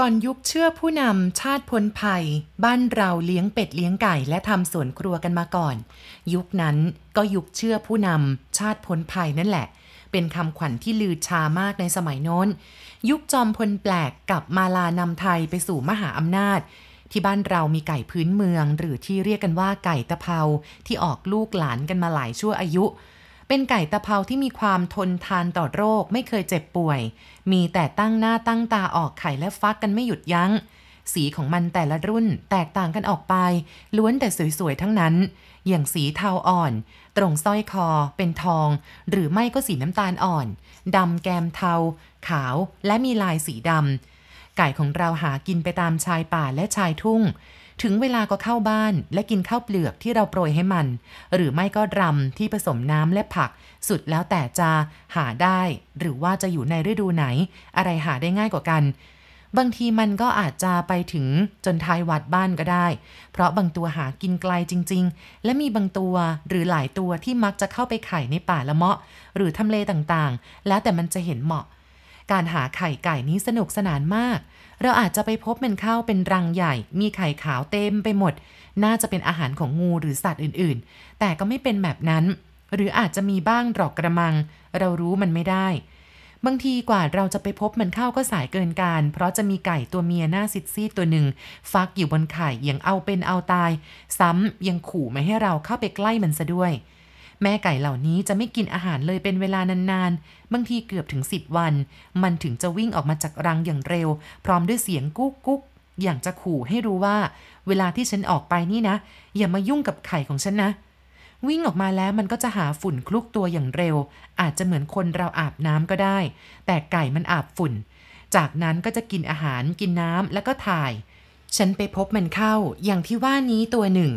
ก่อนยุคเชื่อผู้นำชาติพ้นภัยบ้านเราเลี้ยงเป็ดเลี้ยงไก่และทำสวนครัวกันมาก่อน ยุคนั้นก็ยุคเชื่อผู้นำชาติพ้นภัยนั่นแหละ เป็นคำขวัญที่ลือชามากในสมัยโน้นยุคจอมพลแปลกกับมาลานำไทยไปสู่มหาอำนาจ ที่บ้านเรามีไก่พื้นเมือง หรือที่เรียกกันว่าไก่ตะเภาที่ออกลูกหลานกันมาหลายชั่วอายุเป็นไก่ตะเภาที่มีความทนทานต่อโรคไม่เคยเจ็บป่วย มีแต่ตั้งหน้าตั้งตาออกไข่และฟักกันไม่หยุดยัง้ง สีของมันแต่ละรุ่นแตกต่างกันออกไป ล้วนแต่สวยๆทั้งนั้น อย่างสีเทาอ่อน ตรงสร้อยคอเป็นทอง หรือไม่ก็สีน้ำตาลอ่อน ดำแกมเทา ขาวและมีลายสีดำไก่ของเราหากินไปตามชายป่าและชายทุ่ง ถึงเวลาก็เข้าบ้านและกินข้าวเปลือกที่เราโปรยให้มัน หรือไม่ก็รำที่ผสมน้ำและผัก สุดแล้วแต่จะหาได้ หรือว่าจะอยู่ในฤดูไหน อะไรหาได้ง่ายกว่ากัน บางทีมันก็อาจจะไปถึงจนท้ายวัดบ้านก็ได้ เพราะบางตัวหากินไกลจริง ๆ และมีบางตัวหรือหลายตัวที่มักจะเข้าไปไข่ในป่าละเมาะ หรือทำเลต่างๆ แล้วแต่มันจะเห็นเหมาะการหาไข่ไก่นี้สนุกสนานมาก เราอาจจะไปพบเป็นข้าวเป็นรังใหญ่ มีไข่ขาวเต็มไปหมด น่าจะเป็นอาหารของงูหรือสัตว์อื่นๆ แต่ก็ไม่เป็นแบบนั้น หรืออาจจะมีบ้างหรอกกระมัง เรารู้มันไม่ได้ บางทีกว่าเราจะไปพบมันเข้าก็สายเกินการ เพราะจะมีไก่ตัวเมียหน้าซิดซีตัวหนึ่งฟักอยู่บนไข่ยังเอาเป็นเอาตาย ซ้ำยังขู่ไม่ให้เราเข้าไปใกล้มันซะด้วยแม่ไก่เหล่านี้จะไม่กินอาหารเลยเป็นเวลานานๆ บางทีเกือบถึงสิบวัน มันถึงจะวิ่งออกมาจากรังอย่างเร็ว พร้อมด้วยเสียงกุ๊กกุ๊ก อย่างจะขู่ให้รู้ว่า เวลาที่ฉันออกไปนี่นะ อย่ามายุ่งกับไข่ของฉันนะ วิ่งออกมาแล้วมันก็จะหาฝุ่นคลุกตัวอย่างเร็ว อาจจะเหมือนคนเราอาบน้ำก็ได้ แต่ไก่มันอาบฝุ่น จากนั้นก็จะกินอาหารกินน้ำแล้วก็ถ่าย ฉันไปพบมันเข้าอย่างที่ว่านี้ตัวหนึ่ง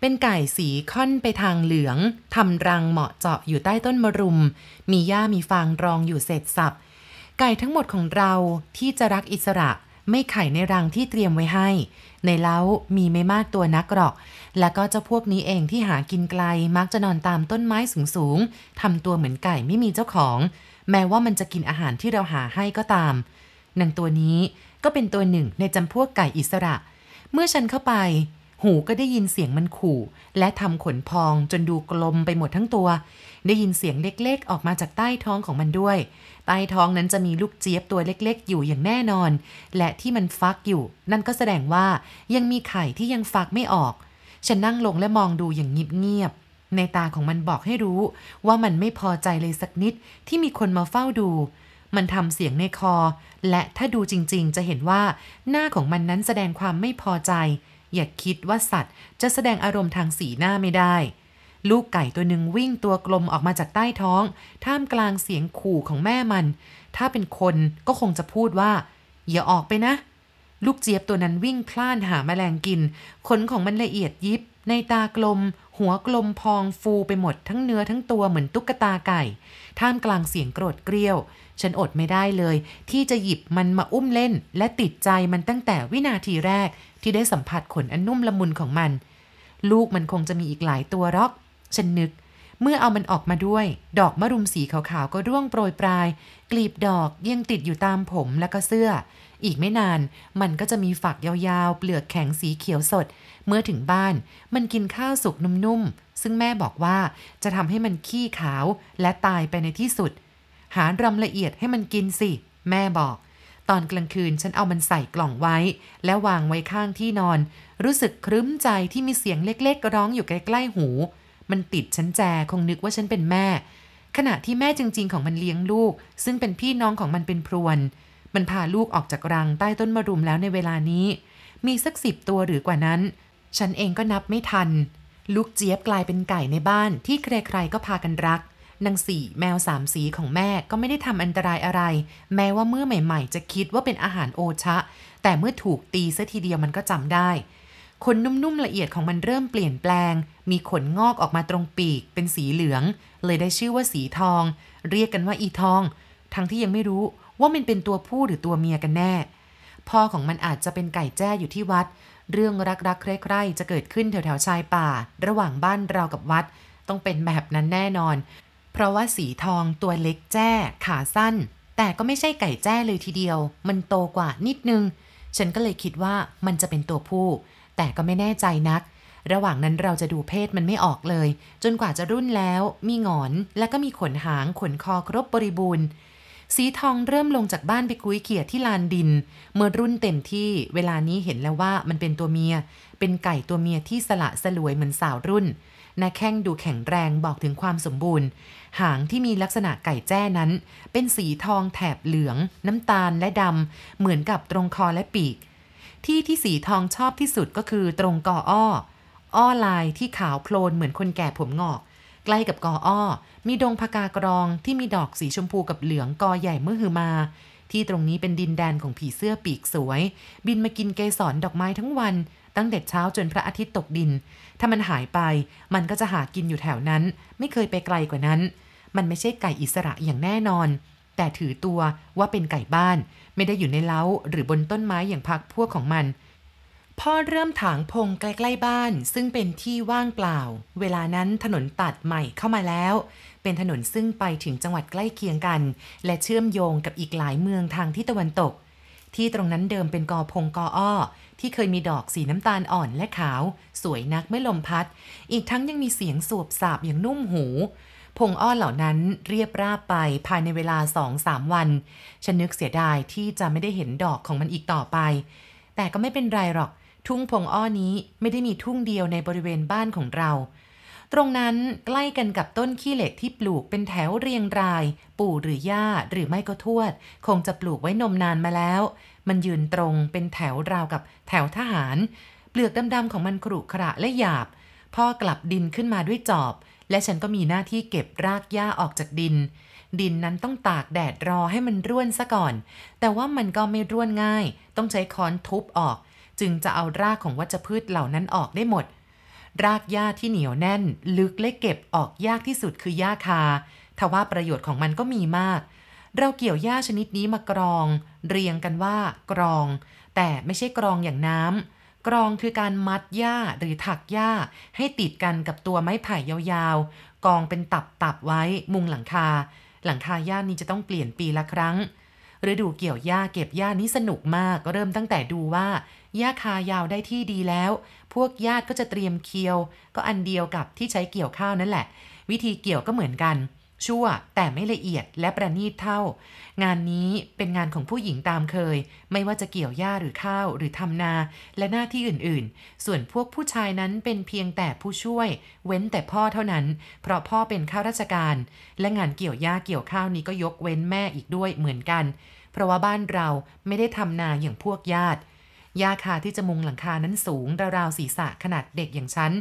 เป็นไก่สีค่อนไปทางเหลืองทำรังเหมาะเจาะอยู่ใต้ต้นมะรุม มีหญ้ามีฟางรองอยู่เศษสับไก่ทั้งหมดของเราที่จะรักอิสระไม่ไข่ในรังที่เตรียมไว้ให้ ในเล้ามีไม่มากตัวนักหรอกและก็เจ้าพวกนี้เองที่หากินไกลมักจะนอนตามต้นไม้สูงๆทำตัวเหมือนไก่ไม่มีเจ้าของ แม้ว่ามันจะกินอาหารที่เราหาให้ก็ตามนางตัวนี้ก็เป็นตัวหนึ่งในจำพวกไก่อิสระ เมื่อฉันเข้าไปหูก็ได้ยินเสียงมันขู่ และทำขนพองจนดูกลมไปหมดทั้งตัว ได้ยินเสียงเล็กๆ ออกมาจากใต้ท้องของมันด้วย ใต้ท้องนั้นจะมีลูกเจี๊ยบตัวเล็กๆ อยู่อย่างแน่นอน และที่มันฟักอยู่นั่นก็แสดงว่ายังมีไข่ที่ยังฟักไม่ออก ฉันนั่งลงและมองดูอย่างเงียบๆในตาของมันบอกให้รู้ ว่ามันไม่พอใจเลยสักนิดที่มีคนมาเฝ้าดู มันทำเสียงในคอ และถ้าดูจริงๆ จะเห็นว่า หน้าของมันนั้นแสดงความไม่พอใจอย่าคิดว่าสัตว์ จะแสดงอารมณ์ทางสีหน้าไม่ได้ ลูกไก่ตัวหนึ่งวิ่งตัวกลมออกมาจากใต้ท้อง ท่ามกลางเสียงขู่ของแม่มัน ถ้าเป็นคนก็คงจะพูดว่าอย่าออกไปนะ ลูกเจี๊ยบตัวนั้นวิ่งคลานหาแมลงกินขนของมันละเอียดยิบในตากลม หัวกลมพองฟูไปหมด ทั้งเนื้อทั้งตัวเหมือนตุ๊กตาไก่ ท่ามกลางเสียงโกรธเกรี้ยว ฉันอดไม่ได้เลย ที่จะหยิบมันมาอุ้มเล่น และติดใจมันตั้งแต่วินาทีแรกที่ได้สัมผัสขนอันนุ่มละมุนของมัน ลูกมันคงจะมีอีกหลายตัวรอกฉันนึก เมื่อเอามันออกมาด้วย ดอกมะรุมสีขาวๆ ก็ร่วงโปรยปลาย กลีบดอก ยังติดอยู่ตามผมและก็เสื้อ อีกไม่นานมันก็จะมีฝักยาวๆ เปลือกแข็งสีเขียวสด เมื่อถึงบ้าน มันกินข้าวสุกนุ่มๆ ซึ่งแม่บอกว่าจะทำให้มันขี้ขาวและตายไปในที่สุด หารำละเอียดให้มันกินสิ แม่บอกตอนกลางคืนฉันเอามันใส่กล่องไว้ แล้ววางไว้ข้างที่นอน รู้สึกครึ้มใจที่มีเสียงเล็กๆร้องอยู่ใกล้ๆหู มันติดฉันแจคงนึกว่าฉันเป็นแม่ ขณะที่แม่จริง ๆของมันเลี้ยงลูกซึ่งเป็นพี่น้องของมันเป็นพรวน มันพาลูกออกจากรังใต้ต้นมะรุมแล้วในเวลานี้ มีสักสิบตัวหรือกว่านั้น ฉันเองก็นับไม่ทัน ลูกเจี๊ยบกลายเป็นไก่ในบ้านที่ใครๆก็พากันรักนางสีแมวสามสีของแม่ก็ไม่ได้ทำอันตรายอะไร แม้ว่าเมื่อใหม่ ๆ จะคิดว่าเป็นอาหารโอชะ แต่เมื่อถูกตีซะทีเดียวมันก็จำได้ขนนุ่มๆละเอียดของมันเริ่มเปลี่ยนแปลง มีขนงอกออกมาตรงปีกเป็นสีเหลือง เลยได้ชื่อว่าสีทอง เรียกกันว่าอีทอง ทั้งที่ยังไม่รู้ว่ามันเป็นตัวผู้หรือตัวเมียกันแน่พ่อของมันอาจจะเป็นไก่แจ้อยู่ที่วัด เรื่องรักๆใคร่ๆจะเกิดขึ้นแถวๆชายป่า ระหว่างบ้านเรากับวัด ต้องเป็นแบบนั้นแน่นอนเพราะว่าสีทองตัวเล็กแจ้ ขาสั้น แต่ก็ไม่ใช่ไก่แจ้เลยทีเดียวมันโตกว่านิดนึงฉันก็เลยคิดว่ามันจะเป็นตัวผู้ แต่ก็ไม่แน่ใจนัก ระหว่างนั้นเราจะดูเพศมันไม่ออกเลย จนกว่าจะรุ่นแล้ว มีหงอนและก็มีขนหางขนคอครบบริบูรณ์สีทองเริ่มลงจากบ้านไปคุยเขียที่ลานดิน เมื่อรุ่นเต็มที่เวลานี้เห็นแล้วว่ามันเป็นตัวเมีย เป็นไก่ตัวเมียที่สละสลวยเหมือนสาวรุ่นหน้าแข้งดูแข็งแรงบอกถึงความสมบูรณ์ หางที่มีลักษณะไก่แจ้นั้น เป็นสีทอง แถบเหลือง น้ำตาลและดำเหมือนกับตรงคอและปีก ที่ที่สีทองชอบที่สุดก็คือ ตรงกออ้ออ้อลายที่ขาวโพลนเหมือนคนแก่ผมงอก ใกล้กับกออ้อ มีดงพากากรองที่มีดอกสีชมพูกับเหลืองกอใหญ่เมื่อหือมา ที่ตรงนี้เป็นดินแดนของผีเสื้อปีกสวย บินมากินเกสรดอกไม้ทั้งวันตั้งแต่เช้าจนพระอาทิตย์ตกดิน ถ้ามันหายไป มันก็จะหากินอยู่แถวนั้น ไม่เคยไปไกลกว่านั้น มันไม่ใช่ไก่อิสระอย่างแน่นอน แต่ถือตัวว่าเป็นไก่บ้าน ไม่ได้อยู่ในเล้าหรือบนต้นไม้อย่างพักพวกของมันพ่อเริ่มถางพงใกล้ๆบ้าน ซึ่งเป็นที่ว่างเปล่า เวลานั้นถนนตัดใหม่เข้ามาแล้ว เป็นถนนซึ่งไปถึงจังหวัดใกล้เคียงกัน และเชื่อมโยงกับอีกหลายเมืองทางที่ตะวันตก ที่ตรงนั้นเดิมเป็นกอพงกออ้อที่เคยมีดอกสีน้ำตาลอ่อนและขาว สวยนักไม่ลมพัด อีกทั้งยังมีเสียงสวบสาบอย่างนุ่มหู พงอ้อเหล่านั้นเรียบราบไปภายในเวลาสองสามวัน ฉันนึกเสียดายที่จะไม่ได้เห็นดอกของมันอีกต่อไป แต่ก็ไม่เป็นไรหรอก ทุ่งพงอ้อนี้ไม่ได้มีทุ่งเดียวในบริเวณบ้านของเราตรงนั้นใกล้กันกับต้นขี้เหล็กที่ปลูกเป็นแถวเรียงราย ปู่หรือย่าหรือไม่ก็ทวด คงจะปลูกไว้นมนานมาแล้ว มันยืนตรงเป็นแถวราวกับแถวทหารเปลือกดำๆของมันครุขระและหยาบ พ่อกลับดินขึ้นมาด้วยจอบ และฉันก็มีหน้าที่เก็บรากหญ้าออกจากดิน ดินนั้นต้องตากแดดรอให้มันร่วนซะก่อน แต่ว่ามันก็ไม่ร่วนง่ายต้องใช้ค้อนทุบออก จึงจะเอารากของวัชพืชเหล่านั้นออกได้หมดรากหญ้าที่เหนียวแน่น ลึกและเก็บออกยากที่สุดคือหญ้าคา ทว่าประโยชน์ของมันก็มีมาก เราเกี่ยวหญ้าชนิดนี้มากรอง เรียงกันว่ากรอง แต่ไม่ใช่กรองอย่างน้ำ กรองคือการมัดหญ้าหรือถักหญ้าให้ติดกันกับตัวไม้ไผ่ยาวๆกองเป็นตับๆไว้มุงหลังคา หลังคาหญ้านี้จะต้องเปลี่ยนปีละครั้งฤดูเกี่ยวหญ้าเก็บหญ้านี้สนุกมาก ก็เริ่มตั้งแต่ดูว่าหญ้าคายาวได้ที่ดีแล้ว พวกญาติก็จะเตรียมเคียว ก็อันเดียวกับที่ใช้เกี่ยวข้าวนั่นแหละ วิธีเกี่ยวก็เหมือนกัน ชั่วแต่ไม่ละเอียดและประณีตเท่า งานนี้เป็นงานของผู้หญิงตามเคย ไม่ว่าจะเกี่ยวหญ้าหรือข้าวหรือทำนา และหน้าที่อื่นๆ ส่วนพวกผู้ชายนั้นเป็นเพียงแต่ผู้ช่วย เว้นแต่พ่อเท่านั้น เพราะพ่อเป็นข้าราชการ และงานเกี่ยวหญ้าเกี่ยวข้าวนี้ก็ยกเว้นแม่อีกด้วยเหมือนกันเพราะว่าบ้านเราไม่ได้ทำนาอย่างพวกญาติหญ้าคาที่จะมุงหลังคานั้นสูงราวๆศีรษะขนาดเด็กอย่างฉัน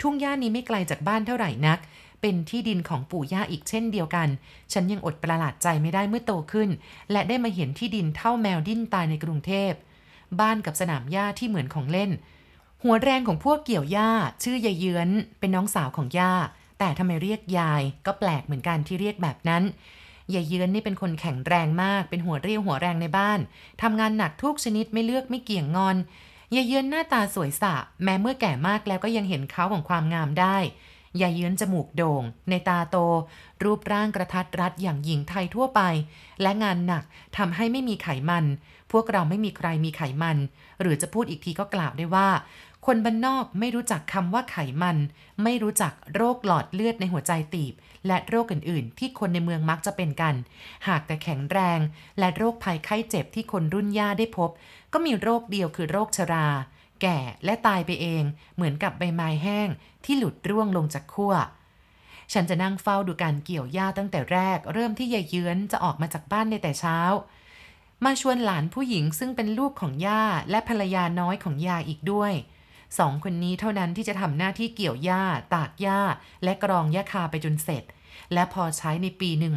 ทุ่งหญ้านี้ไม่ไกลจากบ้านเท่าไหร่นัก เป็นที่ดินของปู่ย่าอีกเช่นเดียวกัน ฉันยังอดประหลาดใจไม่ได้เมื่อโตขึ้น และได้มาเห็นที่ดินเท่าแมวดิ้นตายในกรุงเทพ บ้านกับสนามหญ้าที่เหมือนของเล่น หัวแรงของพวกเกี่ยวหญ้าชื่อยายเยือน เป็นน้องสาวของย่า แต่ทำไมเรียกยาย ก็แปลกเหมือนกันที่เรียกแบบนั้นยายเยือนนี่เป็นคนแข็งแรงมากเป็นหัวเรียวหัวแรงในบ้าน ทำงานหนักทุกชนิดไม่เลือกไม่เกี่ยงงอนยายเยือนหน้าตาสวยสะแม้เมื่อแก่มากแล้วก็ยังเห็นเขาของความงามได้ ยายเยือนจมูกโด่ง ในตาโต รูปร่างกระทัดรัดอย่างหญิงไทยทั่วไป และงานหนักทำให้ไม่มีไขมัน พวกเราไม่มีใครมีไขมัน หรือจะพูดอีกทีก็กล่าวได้ว่าคนบ้านนอกไม่รู้จักคำว่าไขมัน ไม่รู้จักโรคหลอดเลือดในหัวใจตีบ และโรคอื่น ๆ ที่คนในเมืองมักจะเป็นกัน หากแต่แข็งแรง และโรคภัยไข้เจ็บที่คนรุ่นย่าได้พบ ก็มีโรคเดียวคือโรคชรา แก่ และตายไปเอง เหมือนกับใบไม้แห้งที่หลุดร่วงลงจากขั้ว ฉันจะนั่งเฝ้าดูการเกี่ยวหญ้าตั้งแต่แรก เริ่มที่ยายเยื้อนจะออกมาจากบ้านในแต่เช้า มาชวนหลานผู้หญิงซึ่งเป็นลูกของย่าและภรรยาน้อยของยาอีกด้วยสองคนนี้เท่านั้นที่จะทำหน้าที่เกี่ยวหญ้า ตากหญ้า และกรองหญ้าคาไปจนเสร็จ และพอใช้ในปีหนึ่ง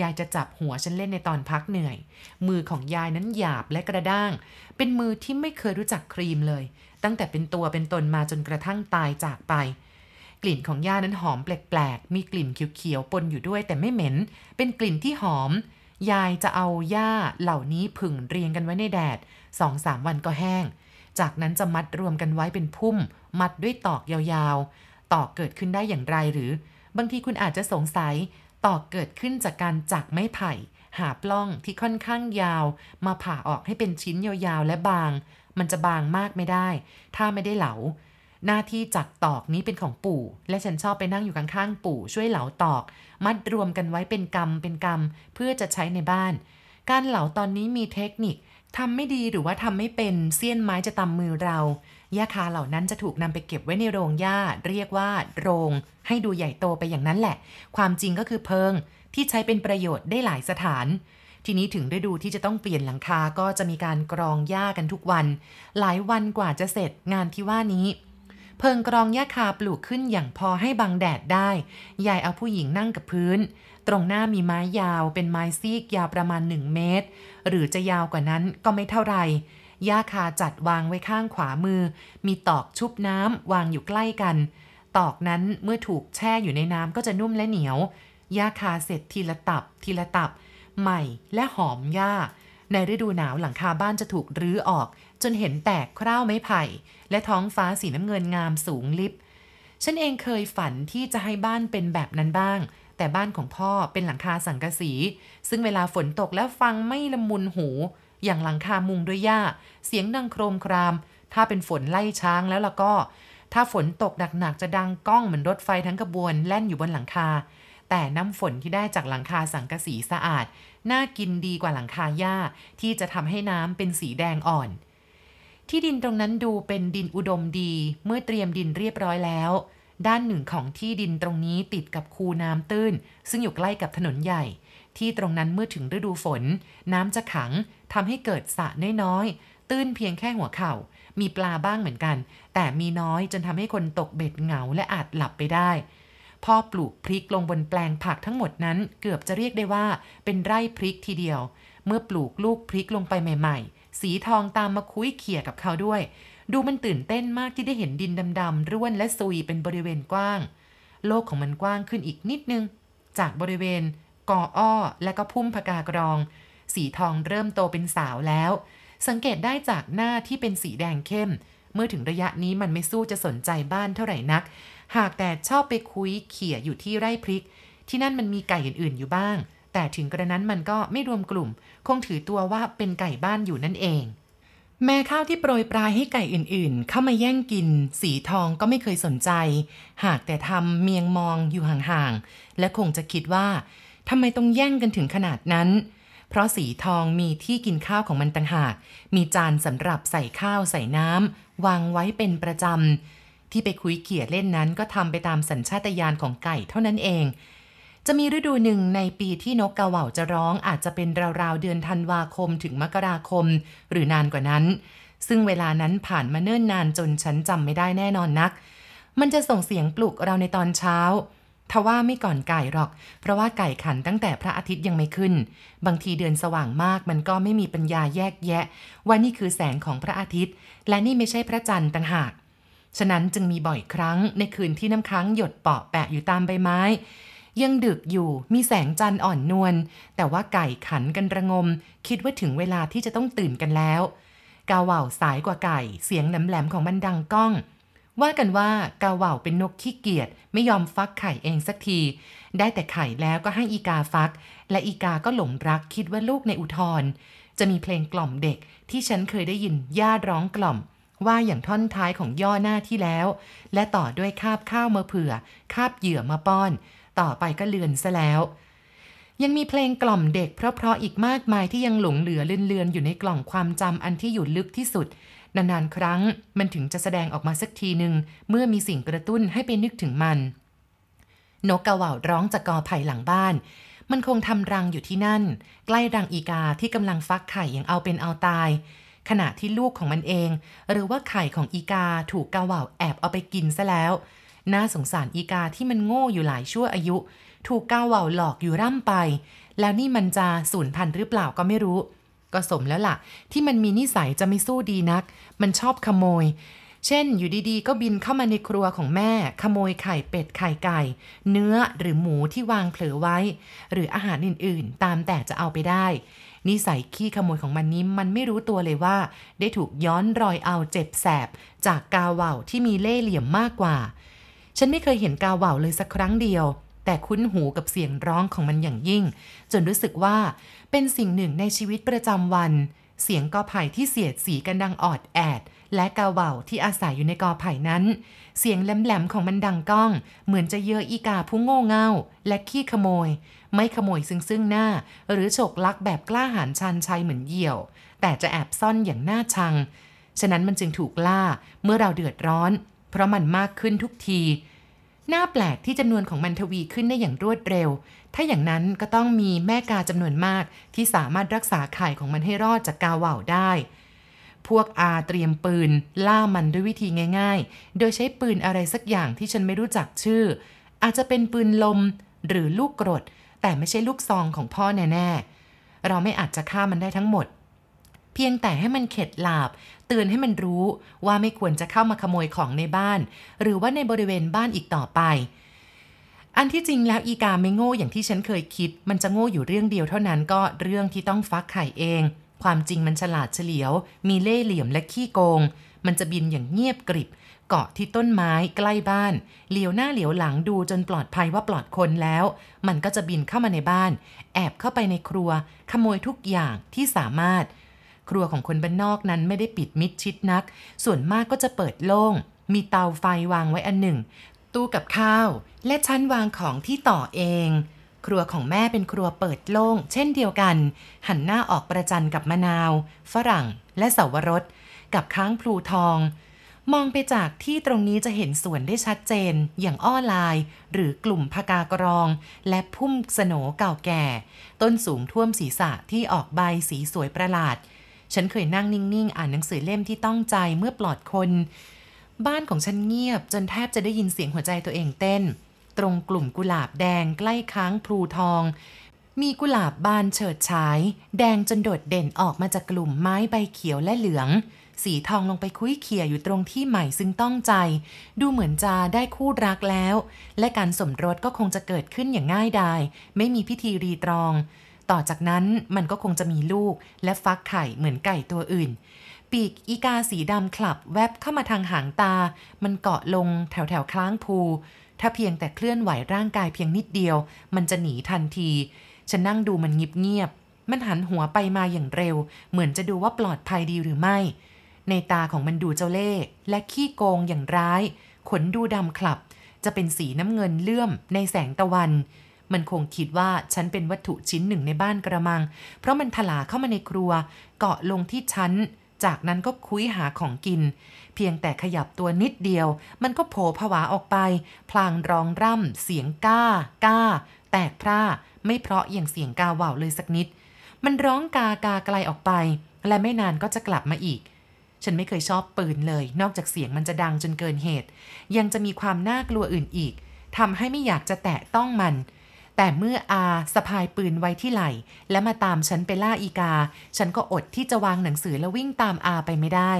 ยายจะจับหัวฉันเล่นในตอนพักเหนื่อย มือของยายนั้นหยาบและกระด้าง เป็นมือที่ไม่เคยรู้จักครีมเลย ตั้งแต่เป็นตัวเป็นตนมาจนกระทั่งตายจากไป กลิ่นของยานั้นหอม แปลกๆ มีกลิ่นเขียวๆปนอยู่ด้วยแต่ไม่เหม็น เป็นกลิ่นที่หอม ยายจะเอาหญ้าเหล่านี้ผึ่งเรียงกันไว้ในแดดสองสามวันก็แห้งจากนั้นจะมัดรวมกันไว้เป็นพุ่มมัดด้วยตอกยาวๆตอกเกิดขึ้นได้อย่างไรหรือบางทีคุณอาจจะสงสัย ตอกเกิดขึ้นจากการจักไม้ไผ่ หาปล้องที่ค่อนข้างยาวมาผ่าออกให้เป็นชิ้นยาวๆและบาง มันจะบางมากไม่ได้ ถ้าไม่ได้เหลาหน้าที่จักตอกนี้เป็นของปู่ และฉันชอบไปนั่งอยู่ข้างๆปู่ช่วยเหลาตอก มัดรวมกันไว้เป็นกรรมเป็นกรรม เพื่อจะใช้ในบ้าน การเหลาตอนนี้มีเทคนิคทำไม่ดีหรือว่าทำไม่เป็นเสี้ยนไม้จะตำมือเราหญ้าคาเหล่านั้นจะถูกนำไปเก็บไว้ในโรงหญ้า เรียกว่าโรง ให้ดูใหญ่โตไปอย่างนั้นแหละ ความจริงก็คือเพิง ที่ใช้เป็นประโยชน์ได้หลายสถาน ทีนี้ถึงฤดูที่จะต้องเปลี่ยนหลังคาก็จะมีการกรองหญ้ากันทุกวัน หลายวันกว่าจะเสร็จงานที่ว่านี้เพิงกรองหญ้าคาปลูกขึ้นอย่างพอให้บังแดดได้ ยายเอาผู้หญิงนั่งกับพื้น ตรงหน้ามีไม้ยาวเป็นไม้ซีกยาวประมาณหนึ่งเมตร หรือจะยาวกว่านั้นก็ไม่เท่าไหร่หญ้าคาจัดวางไว้ข้างขวามือ มีตอกชุบน้ำวางอยู่ใกล้กัน ตอกนั้นเมื่อถูกแช่อยู่ในน้ำก็จะนุ่มและเหนียวหญ้าคาเสร็จทีละตับ ทีละตับ ใหม่และหอมหญ้าในฤดูหนาวหลังคาบ้านจะถูกรื้อออกจนเห็นแตกคร่าวไม้ไผ่ และท้องฟ้าสีน้ำเงินงามสูงลิบฉันเองเคยฝันที่จะให้บ้านเป็นแบบนั้นบ้าง แต่บ้านของพ่อเป็นหลังคาสังกะสี ซึ่งเวลาฝนตกแล้วฟังไม่ละมุนหู อย่างหลังคามุงด้วยหญ้า เสียงดังโครมคราม ถ้าเป็นฝนไล่ช้างแล้วล่ะก็ ถ้าฝนตกหนักๆจะดังก้องเหมือนรถไฟทั้งกระบวนแล่นอยู่บนหลังคา แต่น้ำฝนที่ได้จากหลังคาสังกะสีสะอาด น่ากินดีกว่าหลังคาหญ้าที่จะทำให้น้ำเป็นสีแดงอ่อนที่ดินตรงนั้นดูเป็นดินอุดมดี เมื่อเตรียมดินเรียบร้อยแล้ว ด้านหนึ่งของที่ดินตรงนี้ติดกับคูน้ำตื้น ซึ่งอยู่ใกล้กับถนนใหญ่ ที่ตรงนั้นเมื่อถึงฤดูฝน น้ำจะขัง ทำให้เกิดสระน้อยๆตื้นเพียงแค่หัวเข่า มีปลาบ้างเหมือนกัน แต่มีน้อย จนทำให้คนตกเบ็ดเหงาและอาจหลับไปได้พ่อปลูกพริกลงบนแปลงผักทั้งหมดนั้น เกือบจะเรียกได้ว่าเป็นไร่พริกทีเดียว เมื่อปลูกลูกพริกลงไปใหม่ ๆสีทองตามมาคุยเขี่ยกับเขาด้วย ดูมันตื่นเต้นมากที่ได้เห็นดินดำ ๆ ร่วนและซุยเป็นบริเวณกว้าง โลกของมันกว้างขึ้นอีกนิดนึง จากบริเวณ กออ้อ และก็พุ่มพกากรอง สีทองเริ่มโตเป็นสาวแล้ว สังเกตได้จากหน้าที่เป็นสีแดงเข้ม เมื่อถึงระยะนี้มันไม่สู้จะสนใจบ้านเท่าไหร่นัก หากแต่ชอบไปคุยเขี่ยอยู่ที่ไร่พริก ที่นั่นมันมีไก่อื่นๆ อยู่บ้างแต่ถึงกระนั้นมันก็ไม่รวมกลุ่มคงถือตัวว่าเป็นไก่บ้านอยู่นั่นเอง แม่ข้าวที่โปรยปลายให้ไก่อื่น ๆ เข้ามาแย่งกิน สีทองก็ไม่เคยสนใจ หากแต่ทำเมียงมองอยู่ห่าง ๆ และคงจะคิดว่าทำไมต้องแย่งกันถึงขนาดนั้น เพราะสีทองมีที่กินข้าวของมันต่างหาก มีจานสำหรับใส่ข้าวใส่น้ำวางไว้เป็นประจำที่ไปคุยเขี่ยเล่นนั้น ก็ทำไปตามสัญชาตญาณของไก่เท่านั้นเองจะมีฤดูหนึ่งในปีที่นกกาเหว่าจะร้องอาจจะเป็นราวๆเดือนธันวาคมถึงมกราคม หรือนานกว่านั้น ซึ่งเวลานั้นผ่านมาเนิ่นนานจนฉันจำไม่ได้แน่นอนนัก มันจะส่งเสียงปลุกเราในตอนเช้า ทว่าไม่ก่อนไก่หรอก เพราะว่าไก่ขันตั้งแต่พระอาทิตย์ยังไม่ขึ้น บางทีเดือนสว่างมากมันก็ไม่มีปัญญาแยกแยะว่านี่คือแสงของพระอาทิตย์ และนี่ไม่ใช่พระจันทร์ต่างหากฉะนั้นจึงมีบ่อยครั้ง ในคืนที่น้ำค้างหยดเปาะแปะอยู่ตามใบไม้ยังดึกอยู่ มีแสงจันทร์อ่อนนวล แต่ว่าไก่ขันกันระงม คิดว่าถึงเวลาที่จะต้องตื่นกันแล้ว กาเหว่าสายกว่าไก่ เสียงแหลมๆของมันดังก้อง ว่ากันว่ากาเหว่าเป็นนกขี้เกียจ ไม่ยอมฟักไข่เองสักที ได้แต่ไข่แล้วก็ให้อีกาฟัก และอีกาก็หลงรักคิดว่าลูกในอุทธรจะมีเพลงกล่อมเด็ก ที่ฉันเคยได้ยิน ย่าร้องกล่อม ว่าอย่างท่อนท้ายของย่อหน้าที่แล้ว และต่อด้วยคาบข้าวมาเผื่อคาบเหยื่อมาป้อนต่อไปก็เลือนซะแล้ว ยังมีเพลงกล่อมเด็กเพราะๆ อีกมากมายที่ยังหลงเหลือเลือนๆ อยู่ในกล่องความจำอันที่อยู่ลึกที่สุด นานๆครั้งมันถึงจะแสดงออกมาสักทีหนึ่งเมื่อมีสิ่งกระตุ้นให้ไปนึกถึงมัน นกกระว่าร้องจากกอไผ่หลังบ้าน มันคงทำรังอยู่ที่นั่น ใกล้รังอีกาที่กำลังฟักไข่อย่างเอาเป็นเอาตาย ขณะที่ลูกของมันเอง หรือว่าไข่ของอีกาถูกกระว่าแอบเอาไปกินซะแล้วน่าสงสารอีกาที่มันโง่อยู่หลายชั่วอายุ ถูกก้าวเว่าหลอกอยู่ร่ำไป แล้วนี่มันจะสูญพันธุ์หรือเปล่าก็ไม่รู้ ก็สมแล้วละ่ะ ที่มันมีนิสัยจะไม่สู้ดีนัก มันชอบขโมย เช่นอยู่ดีๆ ก็บินเข้ามาในครัวของแม่ ขโมยไข่เป็ดไข่ไก่ เนื้อหรือหมูที่วางเผลอไว้ หรืออาหารอื่นๆตามแต่จะเอาไปได้ นิสัยขี้ขโมยของมันนี้มันไม่รู้ตัวเลยว่า ได้ถูกย้อนรอยเอาเจ็บแสบ จากกาเว่าวที่มีเล่เหลี่ยมมากกว่าฉันไม่เคยเห็นกาว่าวเลยสักครั้งเดียว แต่คุ้นหูกับเสียงร้องของมันอย่างยิ่ง จนรู้สึกว่าเป็นสิ่งหนึ่งในชีวิตประจำวัน เสียงกอไผ่ที่เสียดสีกันดังออดแอด และกาว่าวที่อาศัยอยู่ในกอไผ่นั้น เสียงแหลมๆ ของมันดังก้อง เหมือนจะเยอะอีกาผู้โง่เง่าและขี้ขโมย ไม่ขโมยซึ่งซึ่งหน้าหรือฉกลักแบบกล้าหาญชันชัยเหมือนเหยี่ยว แต่จะแอบซ่อนอย่างน่าชัง ฉะนั้นมันจึงถูกล่าเมื่อเราเดือดร้อนเพราะมันมากขึ้นทุกที น่าแปลกที่จำนวนของมันทวีขึ้นได้อย่างรวดเร็ว ถ้าอย่างนั้นก็ต้องมีแม่กาจำนวนมาก ที่สามารถรักษาไข่ของมันให้รอดจากกาเหว่าได้ พวกอาเตรียมปืนล่ามันด้วยวิธีง่าย ๆ โดยใช้ปืนอะไรสักอย่างที่ฉันไม่รู้จักชื่อ อาจจะเป็นปืนลมหรือลูกกรด แต่ไม่ใช่ลูกซองของพ่อแน่ๆ เราไม่อาจจะฆ่ามันได้ทั้งหมดพียงแต่ให้มันเข็ดหลาบเตือนให้มันรู้ว่าไม่ควรจะเข้ามาขโมยของในบ้าน หรือว่าในบริเวณบ้านอีกต่อไป อันที่จริงแล้วอีกาไม่โง่อย่างที่ฉันเคยคิด มันจะโง่อยู่เรื่องเดียวเท่านั้นก็เรื่องที่ต้องฟักไข่เอง ความจริงมันฉลาดเฉลียว มีเล่ห์เหลี่ยมและขี้โกง มันจะบินอย่างเงียบกริบ เกาะที่ต้นไม้ใกล้บ้าน เหลียวหน้าเหลียวหลังดูจนปลอดภัยว่าปลอดคนแล้ว มันก็จะบินเข้ามาในบ้าน แอบเข้าไปในครัว ขโมยทุกอย่างที่สามารถครัวของคนบ้านนอกนั้นไม่ได้ปิดมิดชิดนัก ส่วนมากก็จะเปิดโล่ง มีเตาไฟวางไว้อันหนึ่ง ตู้กับข้าว และชั้นวางของที่ต่อเอง ครัวของแม่เป็นครัวเปิดโล่งเช่นเดียวกัน หันหน้าออกประจันกับมะนาว ฝรั่งและเสาวรส กับค้างพลูทอง มองไปจากที่ตรงนี้จะเห็นสวนได้ชัดเจน อย่างอ้อลาย หรือกลุ่มพกากรอง และพุ่มสโสนเก่าแก่ ต้นสูงท่วมศีรษะที่ออกใบสีสวยประหลาดฉันเคยนั่งนิ่ง ๆ อ่านหนังสือเล่มที่ต้องใจเมื่อปลอดคน บ้านของฉันเงียบจนแทบจะได้ยินเสียงหัวใจตัวเองเต้น ตรงกลุ่มกุหลาบแดงใกล้ค้างพลูทอง มีกุหลาบบานเฉิดฉาย แดงจนโดดเด่นออกมาจากกลุ่มไม้ใบเขียวและเหลือง สีทองลงไปคุ้ยเขี่ยอยู่ตรงที่ใหม่ซึ่งต้องใจ ดูเหมือนจะได้คู่รักแล้ว และการสมรสก็คงจะเกิดขึ้นอย่างง่ายดายไม่มีพิธีรีตรองต่อจากนั้นมันก็คงจะมีลูกและฟักไข่เหมือนไก่ตัวอื่น ปีกอีกาสีดำคลับแวบเข้ามาทางหางตา มันเกาะลงแถวแถวคล้างภู ถ้าเพียงแต่เคลื่อนไหวร่างกายเพียงนิดเดียวมันจะหนีทันที ฉันนั่งดูมันเงียบมันหันหัวไปมาอย่างเร็ว เหมือนจะดูว่าปลอดภัยดีหรือไม่ ในตาของมันดูเจ้าเล่และขี้โกงอย่างร้าย ขนดูดำคลับ จะเป็นสีน้ำเงินเลื่อมในแสงตะวันมันคงคิดว่า ฉันเป็นวัตถุชิ้นหนึ่งในบ้านกระมัง เพราะมันถลาเข้ามาในครัว เกาะลงที่ฉัน จากนั้นก็คุยหาของกิน เพียงแต่ขยับตัวนิดเดียว มันก็โผล่ผวาออกไป พลางร้องร่ำเสียงก้า ก้า แตกพร่า ไม่เพราะอย่างเสียงกาว่าวเลยสักนิด มันร้องกากา ไกลออกไป และไม่นานก็จะกลับมาอีก ฉันไม่เคยชอบปืนเลย นอกจากเสียงมันจะดังจนเกินเหตุ ยังจะมีความน่ากลัวอื่นอีกทำให้ไม่อยากจะแตะต้องมันแต่เมื่ออาสะพายปืนไว้ที่ไหล่และมาตามฉันไปล่า อีกา ฉันก็อดที่จะวางหนังสือ แล้ววิ่งตามอาไปไม่ได้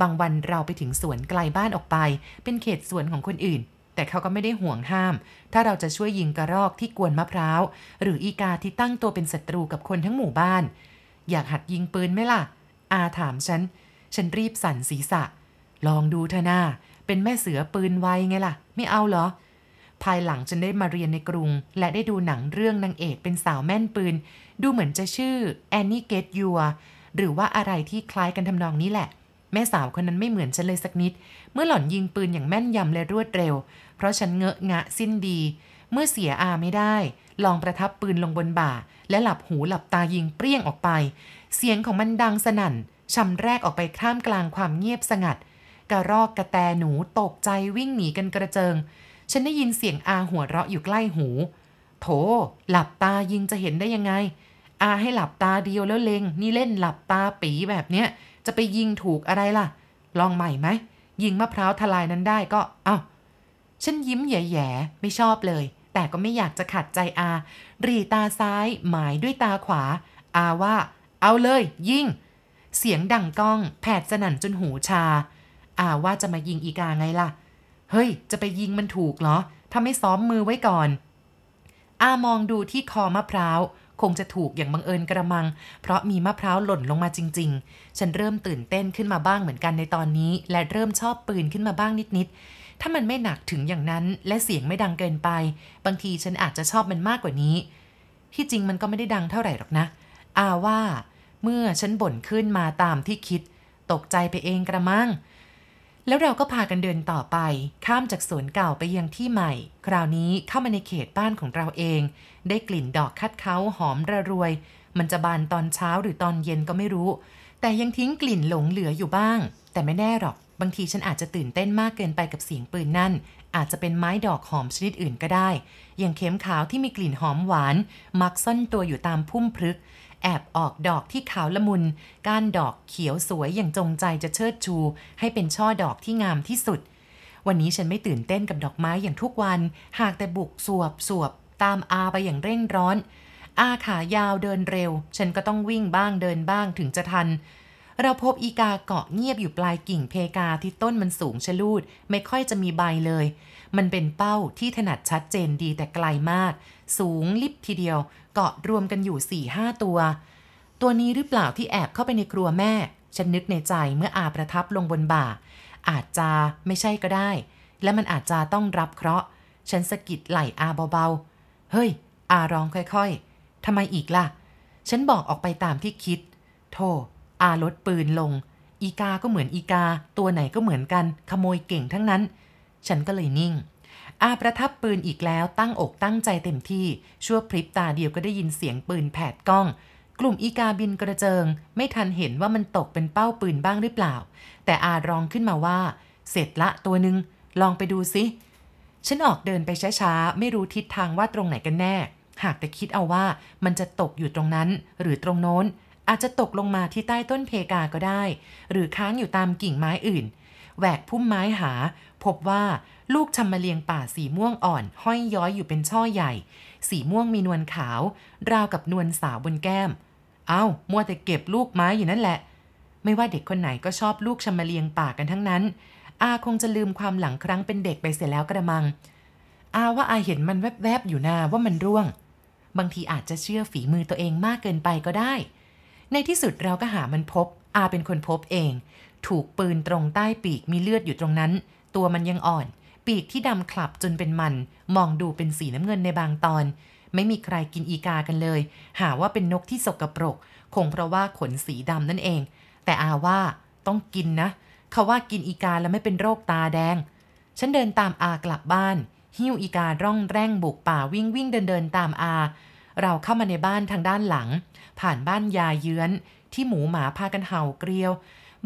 บางวันเราไปถึงสวนไกลบ้านออกไป เป็นเขตสวนของคนอื่น แต่เขาก็ไม่ได้ห่วงห้าม ถ้าเราจะช่วยยิงกระรอกที่กวนมะพร้าว หรืออีกาที่ตั้งตัวเป็นศัตรูกับคนทั้งหมู่บ้าน อยากหัดยิงปืนไหมล่ะ อาถามฉันฉันรีบสั่นศีรษะ ลองดูเถอะนาเป็นแม่เสือปืนไวไงล่ะ ไม่เอาเหรอภายหลังจนได้มาเรียนในกรุง และได้ดูหนังเรื่องนางเอกเป็นสาวแม่นปืน ดูเหมือนจะชื่อแอนนี่เกตยัวหรือว่าอะไรที่คล้ายกันทำนองนี้แหละ แม่สาวคนนั้นไม่เหมือนฉันเลยสักนิด เมื่อหล่อนยิงปืนอย่างแม่นยำและรวดเร็ว เพราะฉันเงอะงะสิ้นดี เมื่อเสียอาไม่ได้ ลองประทับปืนลงบนบ่า และหลับหูหลับตายิงเปรี้ยงออกไป เสียงของมันดังสนั่นชำแรกออกไปข้ามกลางความเงียบสงัด กระรอกกระแตหนูตกใจวิ่งหนีกันกระเจิงฉันได้ยินเสียงอาหัวเราะอยู่ใกล้หูโถหลับตายิงจะเห็นได้ยังไง อาให้หลับตาเดียวแล้วเลงนี่เล่นหลับตาปีแบบเนี้ย จะไปยิงถูกอะไรล่ะ ลองใหม่ไหม ยิงมะพร้าวทลายนั้นได้ก็เอา้าฉันยิ้มแย่ๆไม่ชอบเลย แต่ก็ไม่อยากจะขัดใจอา รีตาซ้าย หมายด้วยตาขวา อาว่า เอาเลย ยิงเสียงดังก้องแผดสนั่นจนหูชา อาว่าจะมายิงอีกาไงล่ะเฮ้ย จะไปยิงมันถูกเหรอถ้าไม่ซ้อมมือไว้ก่อน อามองดูที่คอมะพร้าว คงจะถูกอย่างบังเอิญกระมัง เพราะมีมะพร้าวหล่นลงมาจริงๆ ฉันเริ่มตื่นเต้นขึ้นมาบ้างเหมือนกันในตอนนี้ และเริ่มชอบปืนขึ้นมาบ้างนิดๆ ถ้ามันไม่หนักถึงอย่างนั้น และเสียงไม่ดังเกินไป บางทีฉันอาจจะชอบมันมากกว่านี้ ที่จริงมันก็ไม่ได้ดังเท่าไหร่หรอกนะอาว่า เมื่อฉันบ่นขึ้นมาตามที่คิด ตกใจไปเองกระมังแล้วเราก็พากันเดินต่อไป ข้ามจากสวนเก่าไปยังที่ใหม่ คราวนี้เข้ามาในเขตบ้านของเราเอง ได้กลิ่นดอกคัดเค้าหอมระรวย มันจะบานตอนเช้าหรือตอนเย็นก็ไม่รู้ แต่ยังทิ้งกลิ่นหลงเหลืออยู่บ้าง แต่ไม่แน่หรอก บางทีฉันอาจจะตื่นเต้นมากเกินไปกับเสียงปืนนั่น อาจจะเป็นไม้ดอกหอมชนิดอื่นก็ได้อย่างเข็มขาวที่มีกลิ่นหอมหวาน มักซ่อนตัวอยู่ตามพุ่มพฤกษแอบออกดอกที่ขาวละมุนก้านดอกเขียวสวยอย่างจงใจจะเชิดชู ให้เป็นช่อดอกที่งามที่สุด วันนี้ฉันไม่ตื่นเต้นกับดอกไม้อย่างทุกวัน หากแต่บุกสวบสวบตามอาไปอย่างเร่งร้อน อาขายาวเดินเร็วฉันก็ต้องวิ่งบ้างเดินบ้างถึงจะทัน เราพบอีกาเกาะเงียบอยู่ปลายกิ่งเพกาที่ต้นมันสูงชะลูด ไม่ค่อยจะมีใบเลย มันเป็นเป้าที่ถนัดชัดเจนดีแต่ไกลมาก สูงลิบทีเดียวเกาะรวมกันอยู่สี่ห้าตัว ตัวนี้หรือเปล่าที่แอบเข้าไปในครัวแม่ ฉันนึกในใจเมื่ออาประทับลงบนบ่า อาจจะไม่ใช่ก็ได้ และมันอาจจะต้องรับเคราะห์ ฉันสะกิดไหล่อาเบาๆเฮ้ย อาร้องค่อยๆ ทำไมอีกล่ะ ฉันบอกออกไปตามที่คิดโธ่อาลดปืนลง อีกาก็เหมือนอีกา ตัวไหนก็เหมือนกัน ขโมยเก่งทั้งนั้น ฉันก็เลยนิ่งอาประทับปืนอีกแล้วตั้งอกตั้งใจเต็มที่ชั่วพริบตาเดียวก็ได้ยินเสียงปืนแผดกล้อง กลุ่มอีกาบินกระเจิง ไม่ทันเห็นว่ามันตกเป็นเป้าปืนบ้างหรือเปล่า แต่อาร้องขึ้นมาว่า เสร็จละตัวหนึ่งลองไปดูสิฉันออกเดินไปช้าๆไม่รู้ทิศทางว่าตรงไหนกันแน่ หากแต่คิดเอาว่ามันจะตกอยู่ตรงนั้นหรือตรงโน้น อาจจะตกลงมาที่ใต้ต้นเพกาก็ได้ หรือค้างอยู่ตามกิ่งไม้อื่นแหวกพุ่มไม้หา พบว่าลูกชำมะเลียงป่าสีม่วงอ่อน ห้อยย้อยอยู่เป็นช่อใหญ่ สีม่วงมีนวลขาว ราวกับนวลสาวบนแก้ม เอา้ามัวแต่เก็บลูกไม้อยู่นั่นแหละ ไม่ว่าเด็กคนไหนก็ชอบลูกชำมะเลียงป่ากันทั้งนั้น อาคงจะลืมความหลังครั้งเป็นเด็กไปเสียแล้วกระมัง อาว่าอาเห็นมันแวบๆ อยู่นาว่ามันร่วงบางทีอาจจะเชื่อฝีมือตัวเองมากเกินไปก็ได้ ในที่สุดเราก็หามันพบ อาเป็นคนพบเองถูกปืนตรงใต้ปีกมีเลือดอยู่ตรงนั้น ตัวมันยังอ่อน ปีกที่ดำคลับจนเป็นมัน มองดูเป็นสีน้ำเงินในบางตอน ไม่มีใครกินอีกากันเลย หาว่าเป็นนกที่สกปรก คงเพราะว่าขนสีดำนั่นเอง แต่อาว่า ต้องกินนะเขาว่ากินอีกาแล้วไม่เป็นโรคตาแดง ฉันเดินตามอากลับบ้าน หิ้วอีการ่องแร่งบุกป่าวิ่งวิ่งเดินเดินตามอาเราเข้ามาในบ้านทางด้านหลัง ผ่านบ้านยาเยื้อน ที่หมูหมาพากันเห่าเกลียว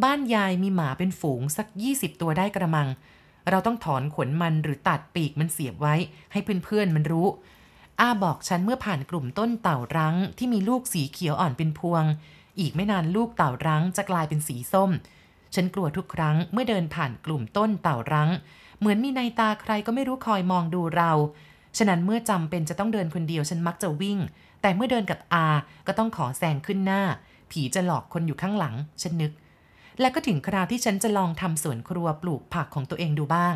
บ้านยายมีหมาเป็นฝูงสัก 20 ตัวได้กระมัง เราต้องถอนขนมันหรือตัดปีกมันเสียบไว้ ให้เพื่อนๆมันรู้อาบอกฉันเมื่อผ่านกลุ่มต้นเต่ารังที่มีลูกสีเขียวอ่อนเป็นพวง อีกไม่นานลูกเต่ารังจะกลายเป็นสีส้ม ฉันกลัวทุกครั้งเมื่อเดินผ่านกลุ่มต้นเต่ารัง เหมือนมีในตาใครก็ไม่รู้คอยมองดูเรา ฉะนั้นเมื่อจำเป็นจะต้องเดินคนเดียวฉันมักจะวิ่ง แต่เมื่อเดินกับอาก็ต้องขอแซงขึ้นหน้า ผีจะหลอกคนอยู่ข้างหลัง ฉันนึกและก็ถึงคราวที่ฉันจะลองทำสวนครัวปลูกผักของตัวเองดูบ้าง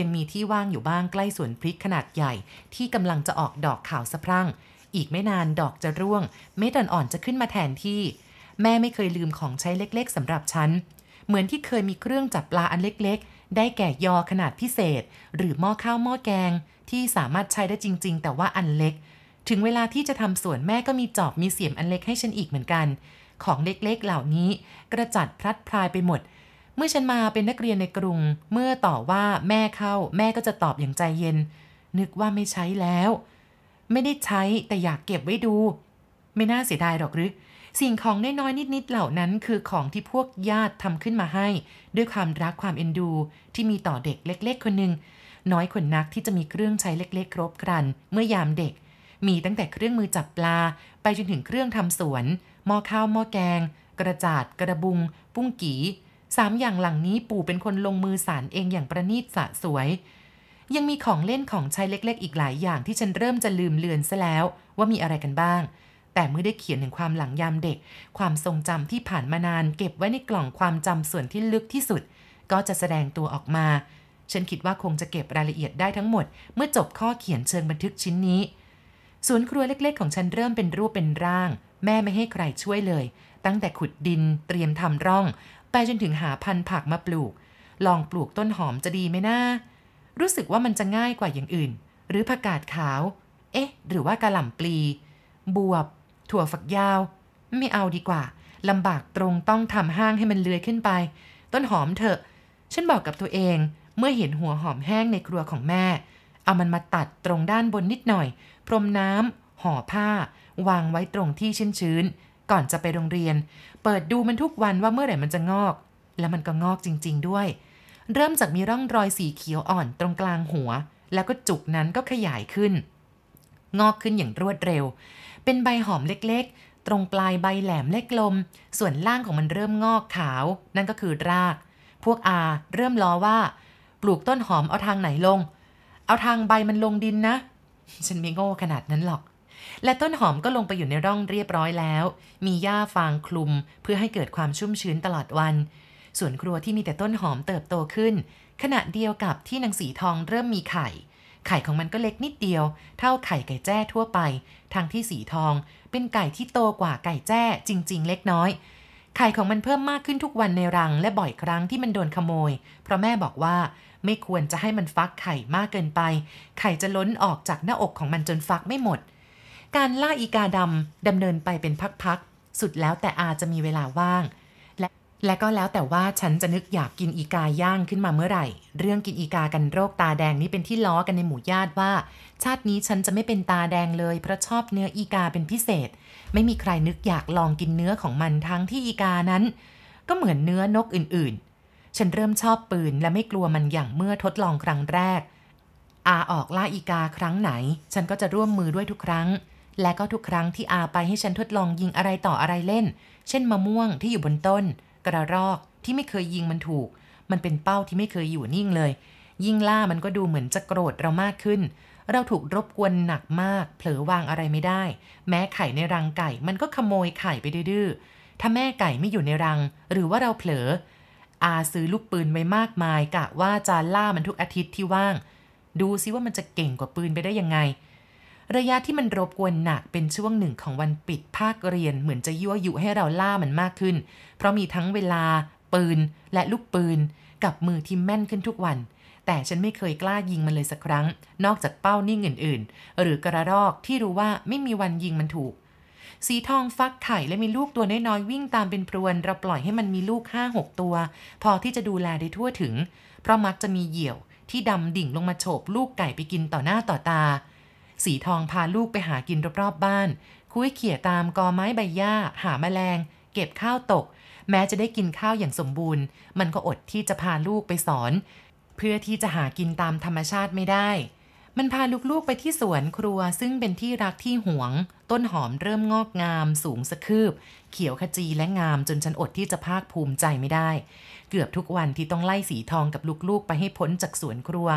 ยังมีที่ว่างอยู่บ้างใกล้สวนพริกขนาดใหญ่ที่กำลังจะออกดอกขาวสะพรั่ง อีกไม่นานดอกจะร่วงเม็ดอ่อนๆจะขึ้นมาแทนที่ แม่ไม่เคยลืมของใช้เล็กๆสำหรับฉัน เหมือนที่เคยมีเครื่องจับปลาอันเล็กๆ ได้แก่ยอขนาดพิเศษ หรือหม้อข้าวหม้อแกงที่สามารถใช้ได้จริง ๆ แต่ว่าอันเล็ก ถึงเวลาที่จะทำสวนแม่ก็มีจอบมีเสียมอันเล็กให้ฉันอีกเหมือนกันของเล็กๆเหล่านี้ กระจัดพลัดพรายไปหมด เมื่อฉันมาเป็นนักเรียนในกรุง เมื่อต่อว่าแม่เข้าแม่ก็จะตอบอย่างใจเย็น นึกว่าไม่ใช้แล้ว ไม่ได้ใช้แต่อยากเก็บไว้ดู ไม่น่าเสียดายหรอกหรือ สิ่งของน้อยๆนิดๆเหล่านั้นคือของที่พวกญาติทำขึ้นมาให้ ด้วยความรักความเอ็นดูที่มีต่อเด็กเล็ก ๆ คนหนึ่งน้อยคนนักที่จะมีเครื่องใช้เล็ก ๆ ครบครันเมื่อยามเด็ก มีตั้งแต่เครื่องมือจับปลาไปจนถึงเครื่องทำสวนหม้อข้าวหม้อแกง กระจาดกระบุง ปุ้งกีสามอย่างหลังนี้ปู่เป็นคนลงมือสารเองอย่างประณีตสะสวย ยังมีของเล่นของใช้เล็กๆ อีกหลายอย่างที่ฉันเริ่มจะลืมเลือนซะแล้วว่ามีอะไรกันบ้าง แต่เมื่อได้เขียนถึงความหลังยามเด็ก ความทรงจำที่ผ่านมานานเก็บไว้ในกล่องความจำส่วนที่ลึกที่สุด ก็จะแสดงตัวออกมา ฉันคิดว่าคงจะเก็บรายละเอียดได้ทั้งหมด เมื่อจบข้อเขียนเชิงบันทึกชิ้นนี้สวนครัวเล็ก ๆ ของฉันเริ่มเป็นรูปเป็นร่างแม่ไม่ให้ใครช่วยเลย ตั้งแต่ขุดดินเตรียมทำร่อง ไปจนถึงหาพันธุ์ผักมาปลูก ลองปลูกต้นหอมจะดีไหมนะ่ารู้สึกว่ามันจะง่ายกว่าอย่างอื่น หรือผักกาดขาว เอ๊ะ หรือว่ากระหล่ำปลี บวบ ถั่วฝักยาว ไม่เอาดีกว่า ลำบากตรงต้องทำห้างให้มันเลื้อยขึ้นไป ต้นหอมเถอะ ฉันบอกกับตัวเองเมื่อเห็นหัวหอมแห้งในครัวของแม่ เอามันมาตัดตรงด้านบนนิดหน่อย พรมน้ำห่อผ้าวางไว้ตรงที่ชื้นๆ ก่อนจะไปโรงเรียน เปิดดูมันทุกวันว่าเมื่อไหร่มันจะงอก แล้วมันก็งอกจริงๆด้วย เริ่มจากมีร่องรอยสีเขียวอ่อนตรงกลางหัว แล้วก็จุกนั้นก็ขยายขึ้น งอกขึ้นอย่างรวดเร็ว เป็นใบหอมเล็กๆ ตรงปลายใบแหลมเล็กลม ส่วนล่างของมันเริ่มงอกขาว นั่นก็คือราก พวกอาเริ่มล้อว่า ปลูกต้นหอมเอาทางไหนลง เอาทางใบมันลงดินนะ ฉันไม่โง่ขนาดนั้นหรอกและต้นหอมก็ลงไปอยู่ในร่องเรียบร้อยแล้ว มีหญ้าฟางคลุม เพื่อให้เกิดความชุ่มชื้นตลอดวัน ส่วนครัวที่มีแต่ต้นหอมเติบโตขึ้น ขณะเดียวกับที่นางสีทองเริ่มมีไข่ ไข่ของมันก็เล็กนิดเดียว เท่าไข่ไก่แจ้ทั่วไป ทางที่สีทองเป็นไก่ที่โตกว่าไก่แจ้จริง ๆ เล็กน้อย ไข่ของมันเพิ่มมากขึ้นทุกวันในรังและบ่อยครั้งที่มันโดนขโมย เพราะแม่บอกว่า ไม่ควรจะให้มันฟักไข่มากเกินไป ไข่จะล้นออกจากหน้าอกของมันจนฟักไม่หมดการล่าอีกาดำดำเนินไปเป็นพักๆ สุดแล้วแต่อาจะมีเวลาว่าง และและก็แล้วแต่ว่าฉันจะนึกอยากกินอีกาย่างขึ้นมาเมื่อไหร่ เรื่องกินอีกากันโรคตาแดงนี่เป็นที่ล้อกันในหมู่ญาติว่า ชาตินี้ฉันจะไม่เป็นตาแดงเลย เพราะชอบเนื้ออีกาเป็นพิเศษ ไม่มีใครนึกอยากลองกินเนื้อของมันทั้งที่อีกานั้น ก็เหมือนเนื้อนกอื่นๆ ฉันเริ่มชอบปืนและไม่กลัวมันอย่างเมื่อทดลองครั้งแรก อาออกล่าอีกาครั้งไหน ฉันก็จะร่วมมือด้วยทุกครั้งและก็ทุกครั้งที่อาไปให้ฉันทดลองยิงอะไรต่ออะไรเล่น เช่นมะม่วงที่อยู่บนต้น กระรอกที่ไม่เคยยิงมันถูก มันเป็นเป้าที่ไม่เคยอยู่นิ่งเลย ยิ่งล่ามันก็ดูเหมือนจะโกรธเรามากขึ้น เราถูกรบกวนหนักมาก เผลอวางอะไรไม่ได้ แม้ไข่ในรังไก่ มันก็ขโมยไข่ไปดื้อ ถ้าแม่ไก่ไม่อยู่ในรัง หรือว่าเราเผลอ อาซื้อลูกปืนไว้มากมายกะว่าจะล่ามันทุกอาทิตย์ที่ว่าง ดูซิว่ามันจะเก่งกว่าปืนไปได้ยังไงระยะที่มันรบกวนหนักเป็นช่วงหนึ่งของวันปิดภาคเรียนเหมือนจะยั่วยุให้เราล่ามันมากขึ้น เพราะมีทั้งเวลา ปืนและลูกปืน กับมือที่แม่นขึ้นทุกวัน แต่ฉันไม่เคยกล้ายิงมันเลยสักครั้ง นอกจากเป้านิ่งอื่น ๆ หรือกระรอกที่รู้ว่าไม่มีวันยิงมันถูก สีทองฟักไข่และมีลูกตัวน้อยๆวิ่งตามเป็นพรวน เราปล่อยให้มันมีลูกห้าหกตัว พอที่จะดูแลได้ทั่วถึงเพราะมักจะมีเหยี่ยว ที่ดำดิ่งลงมาโฉบลูกไก่ไปกินต่อหน้าต่อตาสีทองพาลูกไปหากินรอบๆบ้าน คุ้ยเขี่ยตามกอไม้ใบหญ้า หาแมลงเก็บข้าวตก แม้จะได้กินข้าวอย่างสมบูรณ์ มันก็อดที่จะพาลูกไปสอน เพื่อที่จะหากินตามธรรมชาติไม่ได้ มันพาลูกๆไปที่สวนครัว ซึ่งเป็นที่รักที่หวง ต้นหอมเริ่มงอกงามสูงสะคืบ เขียวขจีและงามจนฉันอดที่จะภาคภูมิใจไม่ได้ เกือบทุกวันที่ต้องไล่สีทองกับลูกๆไปให้พ้นจากสวนครัว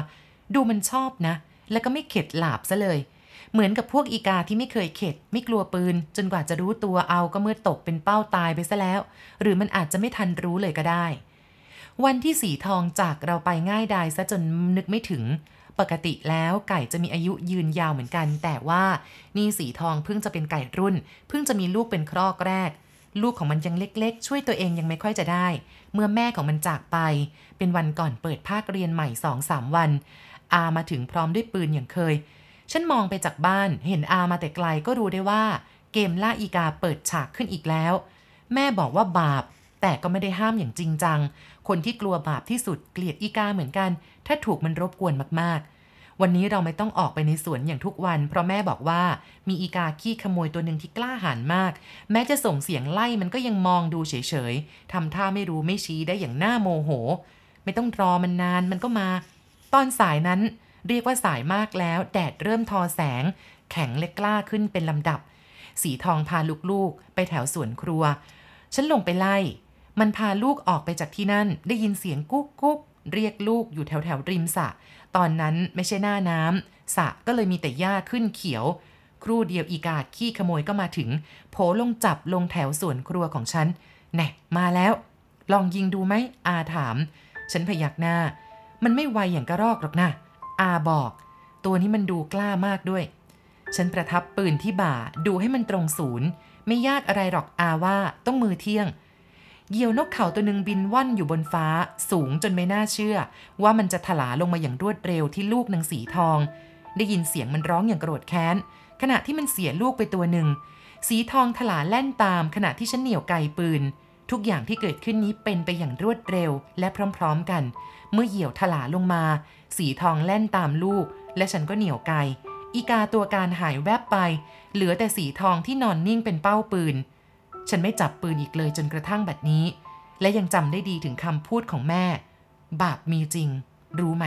ดูมันชอบนะเแล้วก็ไม่เข็ดหลาบซะเลย เหมือนกับพวกอีกาที่ไม่เคยเข็ด ไม่กลัวปืน จนกว่าจะรู้ตัวเอาก็เมื่อตกเป็นเป้าตายไปซะแล้ว หรือมันอาจจะไม่ทันรู้เลยก็ได้ วันที่สีทองจากเราไปง่ายดายซะจนนึกไม่ถึง ปกติแล้วไก่จะมีอายุยืนยาวเหมือนกัน แต่ว่านี่สีทองเพิ่งจะเป็นไก่รุ่นเพิ่งจะมีลูกเป็นครอกแรกลูกของมันยังเล็กๆ ช่วยตัวเองยังไม่ค่อยจะได้ เมื่อแม่ของมันจากไป เป็นวันก่อนเปิดภาคเรียนใหม่สองสามวันอามาถึงพร้อมด้วยปืนอย่างเคย ฉันมองไปจากบ้าน เห็นอามาแต่ไกลก็รู้ได้ว่า เกมล่าอีกาเปิดฉากขึ้นอีกแล้ว แม่บอกว่าบาป แต่ก็ไม่ได้ห้ามอย่างจริงจัง คนที่กลัวบาปที่สุดเกลียดอีกาเหมือนกัน ถ้าถูกมันรบกวนมากๆ วันนี้เราไม่ต้องออกไปในสวนอย่างทุกวัน เพราะแม่บอกว่ามีอีกาขี้ขโมยตัวหนึ่งที่กล้าหาญมาก แม้จะส่งเสียงไล่มันก็ยังมองดูเฉยๆ ทำท่าไม่รู้ไม่ชี้ได้อย่างหน้าโมโห ไม่ต้องรอมันนานมันก็มาตอนสายนั้นเรียกว่าสายมากแล้ว แดดเริ่มทอแสง แข็งและกล้าขึ้นเป็นลำดับ สีทองพาลูกๆไปแถวสวนครัว ฉันลงไปไล่มันพาลูกออกไปจากที่นั่น ได้ยินเสียงกุ๊กกุ๊กเรียกลูกอยู่แถวแถวริมสระตอนนั้นไม่ใช่หน้าน้ำสระก็เลยมีแต่หญ้าขึ้นเขียว ครู่เดียวอีกาขี้ขโมยก็มาถึงโผลงจับลงแถวสวนครัวของฉันแน่มาแล้ว ลองยิงดูไหมอาถาม ฉันพยักหน้ามันไม่ไวอย่างกระรอกหรอกนะอาบอก ตัวนี้มันดูกล้ามากด้วย ฉันประทับปืนที่บ่า ดูให้มันตรงศูนย์ ไม่ยากอะไรหรอกอาว่า ต้องมือเที่ยงเหยี่ยวนกเขาตัวหนึ่งบินว่อนอยู่บนฟ้า สูงจนไม่น่าเชื่อ ว่ามันจะถลาลงมาอย่างรวดเร็วที่ลูกนังสีทอง ได้ยินเสียงมันร้องอย่างโกรธแค้นขณะที่มันเสียลูกไปตัวหนึ่ง สีทองถลาแล่นตามขณะที่ฉันเหนี่ยวไกปืน ทุกอย่างที่เกิดขึ้นนี้เป็นไปอย่างรวดเร็วและพร้อม ๆกันเมื่อเหี่ยวถลาลงมา สีทองแล่นตามลูก และฉันก็เหนียวไกอีกาตัวการหายแวบไป เหลือแต่สีทองที่นอนนิ่งเป็นเป้าปืน ฉันไม่จับปืนอีกเลยจนกระทั่งบัดนี้ และยังจำได้ดีถึงคำพูดของแม่ บาปมีจริง รู้ไหม